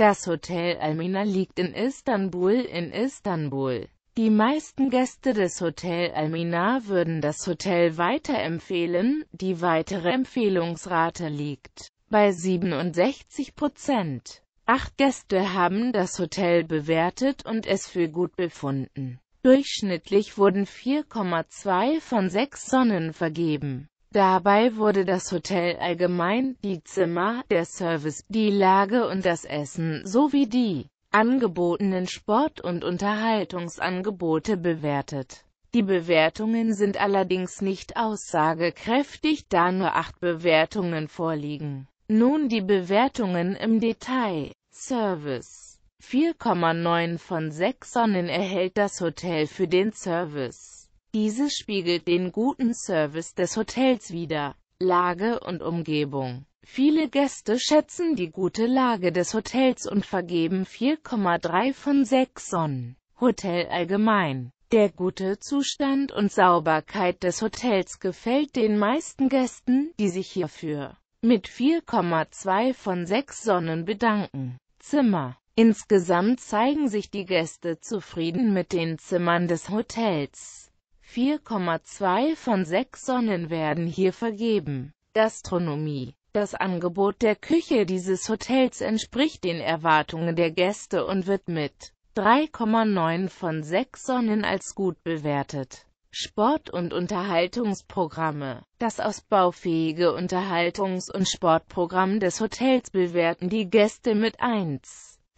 Das Hotel Almina liegt in Istanbul in Istanbul. Die meisten Gäste des Hotel Almina würden das Hotel weiterempfehlen, die weitere Empfehlungsrate liegt bei 67 Prozent. Acht Gäste haben das Hotel bewertet und es für gut befunden. Durchschnittlich wurden 4,2 von 6 Sonnen vergeben. Dabei wurde das Hotel allgemein, die Zimmer, der Service, die Lage und das Essen sowie die angebotenen Sport- und Unterhaltungsangebote bewertet. Die Bewertungen sind allerdings nicht aussagekräftig, da nur acht Bewertungen vorliegen. Nun die Bewertungen im Detail. Service 4,9 von 6 Sonnen erhält das Hotel für den Service. Diese spiegelt den guten Service des Hotels wider. Lage und Umgebung Viele Gäste schätzen die gute Lage des Hotels und vergeben 4,3 von 6 Sonnen. Hotel allgemein der gute Zustand und Sauberkeit des Hotels gefällt den meisten Gästen, die sich hierfür mit 4,2 von 6 Sonnen bedanken. Zimmer. Insgesamt zeigen sich die Gäste zufrieden mit den Zimmern des Hotels. 4,2 von 6 Sonnen werden hier vergeben. Gastronomie Das Angebot der Küche dieses Hotels entspricht den Erwartungen der Gäste und wird mit 3,9 von 6 Sonnen als gut bewertet. Sport- und Unterhaltungsprogramme Das ausbaufähige Unterhaltungs- und Sportprogramm des Hotels bewerten die Gäste mit 1